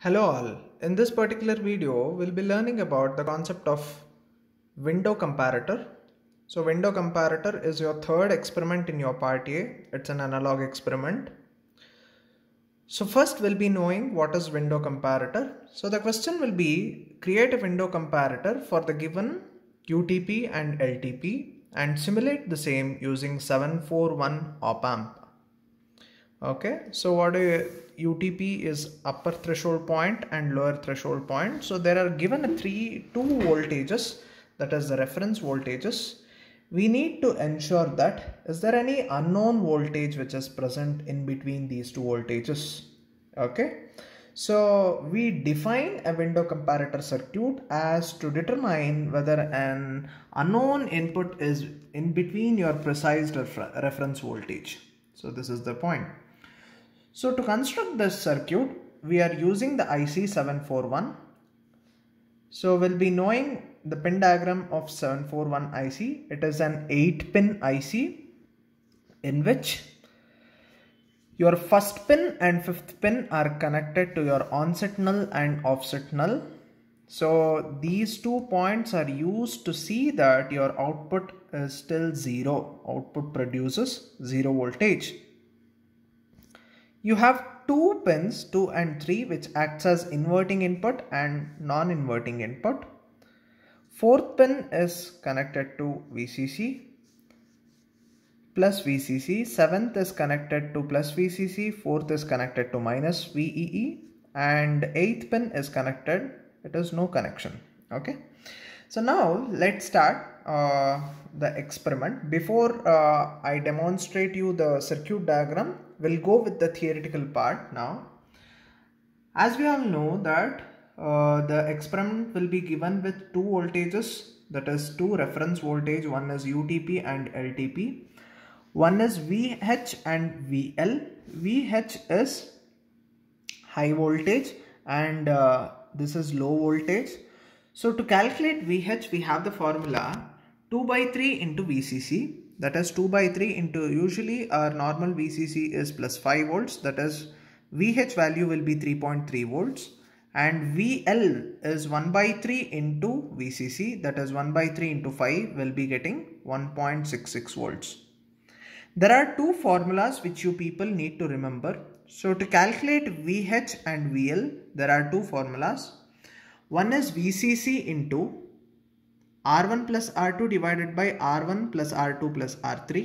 Hello all, in this particular video we'll be learning about the concept of window comparator. So window comparator is your third experiment in your part A, it's an analog experiment. So first we'll be knowing what is window comparator. So the question will be create a window comparator for the given UTP and LTP and simulate the same using 741 op amp. Okay, so what do you UTP is upper threshold point and lower threshold point. So there are given three, two voltages that is the reference voltages. We need to ensure that is there any unknown voltage which is present in between these two voltages. Okay. So we define a window comparator circuit as to determine whether an unknown input is in between your precise refer reference voltage. So this is the point. So to construct this circuit, we are using the IC741. So we'll be knowing the pin diagram of 741 IC. It is an 8 pin IC in which your first pin and fifth pin are connected to your on null and off null. So these two points are used to see that your output is still zero. Output produces zero voltage you have two pins 2 and 3 which acts as inverting input and non-inverting input. Fourth pin is connected to VCC plus VCC, seventh is connected to plus VCC, fourth is connected to minus VEE and eighth pin is connected, it is no connection. Okay. So now let's start uh, the experiment. Before uh, I demonstrate you the circuit diagram, we'll go with the theoretical part now. As we all know that uh, the experiment will be given with two voltages that is two reference voltage one is UTP and LTP one is VH and VL VH is high voltage and uh, this is low voltage so to calculate VH we have the formula 2 by 3 into VCC that is 2 by 3 into usually our normal VCC is plus 5 volts that is VH value will be 3.3 volts and VL is 1 by 3 into VCC that is 1 by 3 into 5 will be getting 1.66 volts. There are two formulas which you people need to remember. So to calculate VH and VL there are two formulas. One is VCC into R1 plus R2 divided by R1 plus R2 plus R3.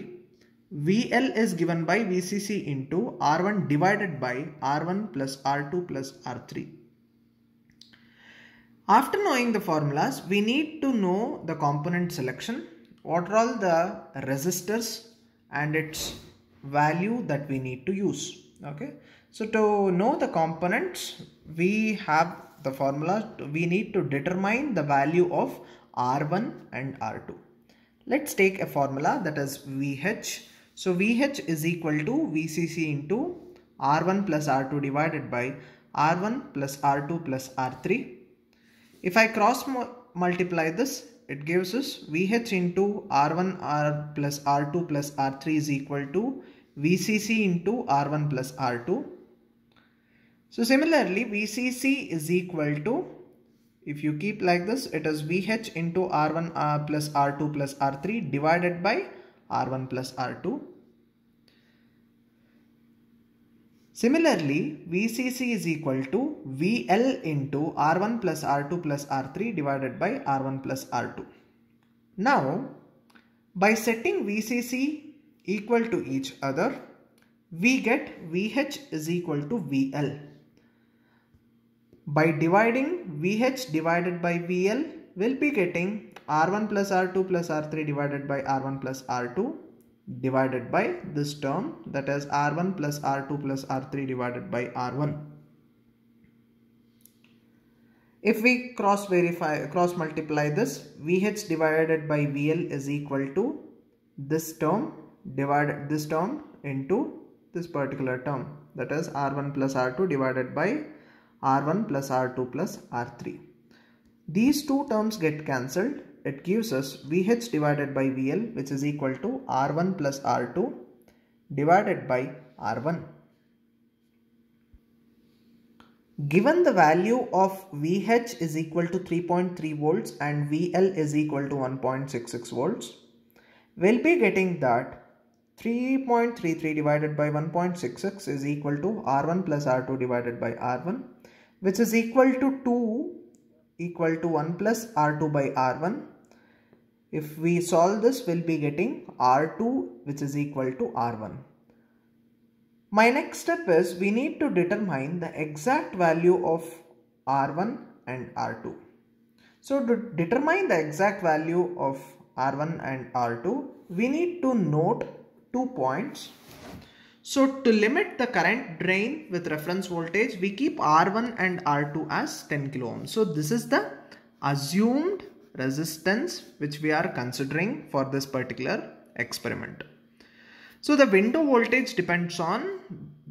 VL is given by VCC into R1 divided by R1 plus R2 plus R3. After knowing the formulas, we need to know the component selection, what are all the resistors and its value that we need to use. Okay, so to know the components, we have the formula, we need to determine the value of R1 and R2. Let's take a formula that is VH. So VH is equal to VCC into R1 plus R2 divided by R1 plus R2 plus R3. If I cross multiply this, it gives us VH into R1 R plus R2 plus R3 is equal to VCC into R1 plus R2. So similarly, VCC is equal to if you keep like this, it is VH into R1 uh, plus R2 plus R3 divided by R1 plus R2. Similarly, VCC is equal to VL into R1 plus R2 plus R3 divided by R1 plus R2. Now, by setting VCC equal to each other, we get VH is equal to VL. By dividing VH divided by VL will be getting R1 plus R2 plus R3 divided by R1 plus R2 divided by this term that is R1 plus R2 plus R3 divided by R1. If we cross verify cross multiply this VH divided by VL is equal to this term divided this term into this particular term that is R1 plus R2 divided by r1 plus r2 plus r3. These two terms get cancelled. It gives us Vh divided by Vl which is equal to r1 plus r2 divided by r1. Given the value of Vh is equal to 3.3 volts and Vl is equal to 1.66 volts, we'll be getting that 3.33 divided by 1.66 is equal to R1 plus R2 divided by R1 which is equal to 2 equal to 1 plus R2 by R1. If we solve this, we'll be getting R2 which is equal to R1. My next step is we need to determine the exact value of R1 and R2. So to determine the exact value of R1 and R2, we need to note two points so to limit the current drain with reference voltage, we keep R1 and R2 as 10 kilo ohms. So this is the assumed resistance which we are considering for this particular experiment. So the window voltage depends on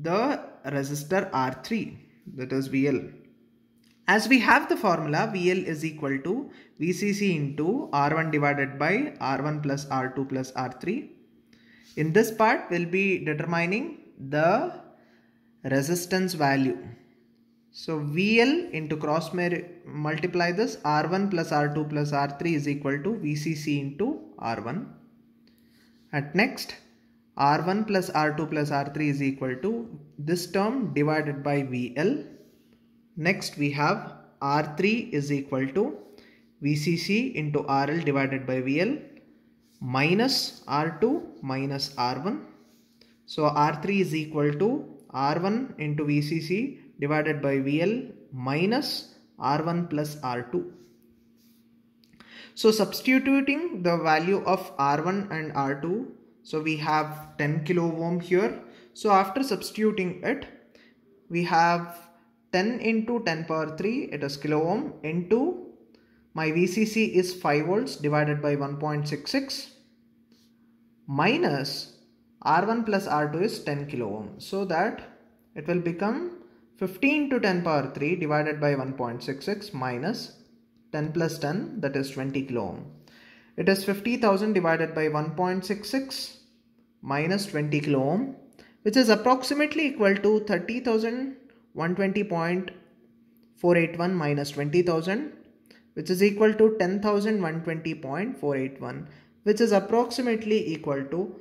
the resistor R3 that is VL. As we have the formula VL is equal to VCC into R1 divided by R1 plus R2 plus R3 in this part we'll be determining the resistance value so VL into cross multiply this R1 plus R2 plus R3 is equal to VCC into R1. At next R1 plus R2 plus R3 is equal to this term divided by VL. Next we have R3 is equal to VCC into RL divided by VL minus R2 minus R1. So R3 is equal to R1 into VCC divided by VL minus R1 plus R2. So substituting the value of R1 and R2, so we have 10 kilo ohm here. So after substituting it, we have 10 into 10 power 3, it is kilo ohm into my VCC is 5 volts divided by 1.66 minus R1 plus R2 is 10 kilo ohm. So that it will become 15 to 10 power 3 divided by 1.66 minus 10 plus 10 that is 20 kilo ohm. It is 50,000 divided by 1.66 minus 20 kilo ohm which is approximately equal to 30,120.481 minus 20,000 which is equal to 10,120.481 which is approximately equal to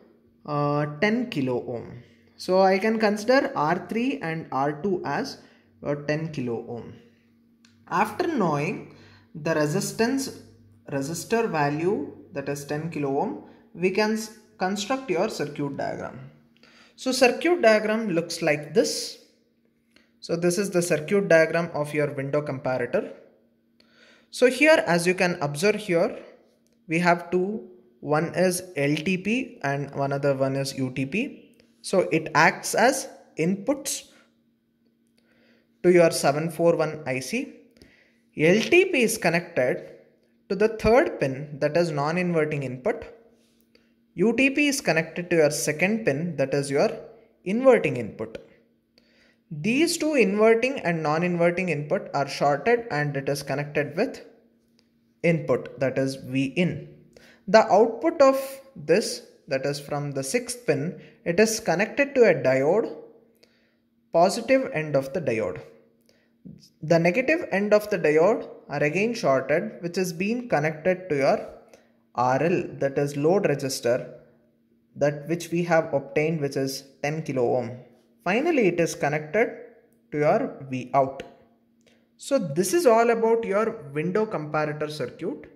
uh, 10 kilo ohm. So I can consider R3 and R2 as uh, 10 kilo ohm. After knowing the resistance resistor value that is 10 kilo ohm, we can construct your circuit diagram. So circuit diagram looks like this. So this is the circuit diagram of your window comparator. So here as you can observe here we have two one is LTP and one other one is UTP. So it acts as inputs to your 741 IC. LTP is connected to the third pin that is non-inverting input. UTP is connected to your second pin that is your inverting input. These two inverting and non-inverting input are shorted and it is connected with input that is Vin. The output of this that is from the sixth pin it is connected to a diode positive end of the diode. The negative end of the diode are again shorted which is being connected to your RL that is load register that which we have obtained which is 10 kilo ohm. Finally, it is connected to your Vout. So this is all about your window comparator circuit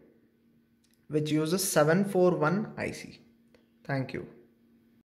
which uses 741 IC. Thank you.